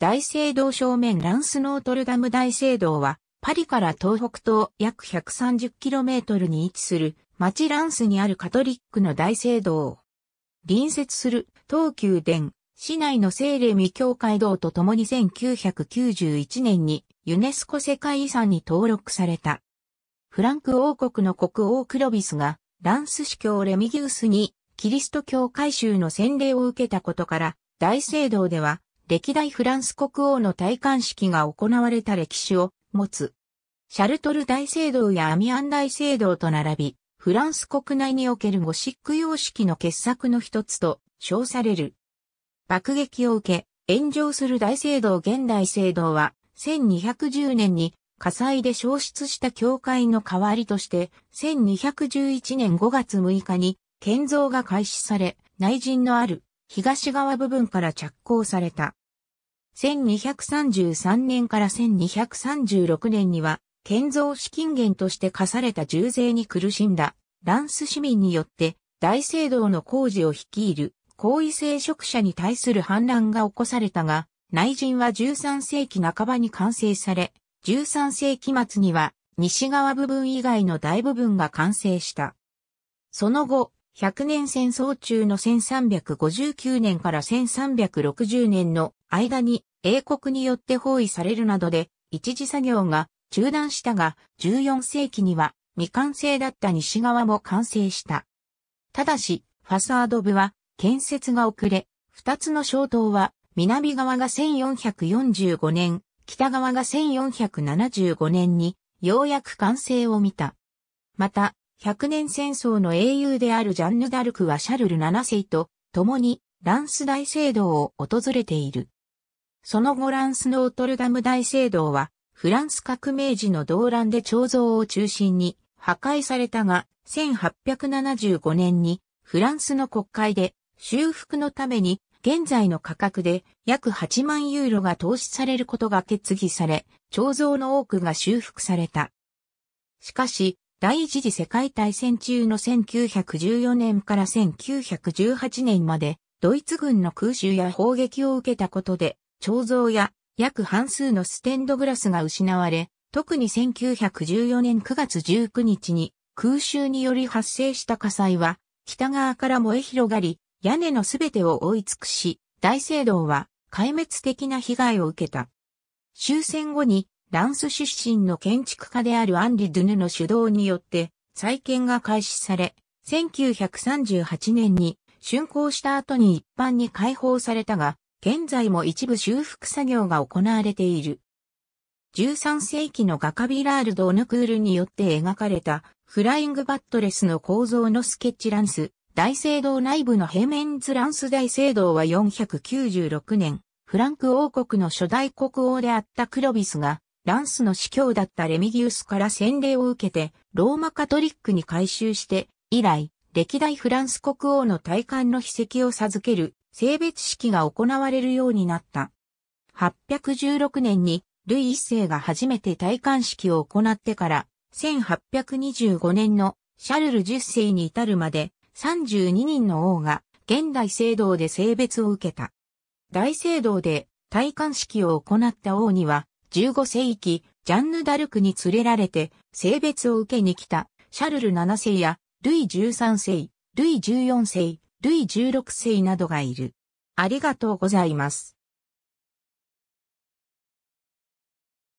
大聖堂正面ランスノートルダム大聖堂は、パリから東北東約 130km に位置する町ランスにあるカトリックの大聖堂。隣接する東急殿、市内の聖霊未教会堂とともに1991年にユネスコ世界遺産に登録された。フランク王国の国王クロビスがランス司教レミギウスにキリスト教改宗の洗礼を受けたことから大聖堂では歴代フランス国王の戴冠式が行われた歴史を持つ。シャルトル大聖堂やアミアン大聖堂と並び、フランス国内におけるゴシック様式の傑作の一つと称される。爆撃を受け、炎上する大聖堂現代聖堂は、1210年に火災で消失した教会の代わりとして、1211年5月6日に建造が開始され、内陣のある東側部分から着工された。1233年から1236年には、建造資金源として課された重税に苦しんだ、ランス市民によって、大聖堂の工事を率いる、高位聖職者に対する反乱が起こされたが、内陣は13世紀半ばに完成され、13世紀末には西側部分以外の大部分が完成した。その後、100年戦争中の1359年から1360年の間に英国によって包囲されるなどで一時作業が中断したが14世紀には未完成だった西側も完成した。ただし、ファサード部は建設が遅れ、二つの小島は南側が1445年、北側が1475年にようやく完成を見た。また、百年戦争の英雄であるジャンヌ・ダルクはシャルル7世と共にランス大聖堂を訪れている。その後ランスノートルダム大聖堂は、フランス革命時の動乱で彫像を中心に破壊されたが、1875年にフランスの国会で修復のために現在の価格で約8万ユーロが投資されることが決議され、彫像の多くが修復された。しかし、第一次世界大戦中の1914年から1918年まで、ドイツ軍の空襲や砲撃を受けたことで、彫像や約半数のステンドグラスが失われ、特に1914年9月19日に空襲により発生した火災は北側から燃え広がり、屋根のすべてを覆い尽くし、大聖堂は壊滅的な被害を受けた。終戦後にランス出身の建築家であるアンリ・ドゥヌの主導によって再建が開始され、1938年に竣工した後に一般に開放されたが、現在も一部修復作業が行われている。13世紀の画家ビラール・ド・ヌクールによって描かれたフライングバットレスの構造のスケッチランス、大聖堂内部の平面図ランス大聖堂は496年、フランク王国の初代国王であったクロビスが、ランスの司教だったレミギウスから洗礼を受けて、ローマカトリックに改修して、以来、歴代フランス国王の大冠の秘跡を授ける性別式が行われるようになった。816年にルイ一世が初めて戴冠式を行ってから、1825年のシャルル10世に至るまで32人の王が現代聖堂で性別を受けた。大聖堂で戴冠式を行った王には15世紀ジャンヌ・ダルクに連れられて性別を受けに来たシャルル7世やルイ13世、ルイ14世、ルイ16世などがいる。ありがとうございます。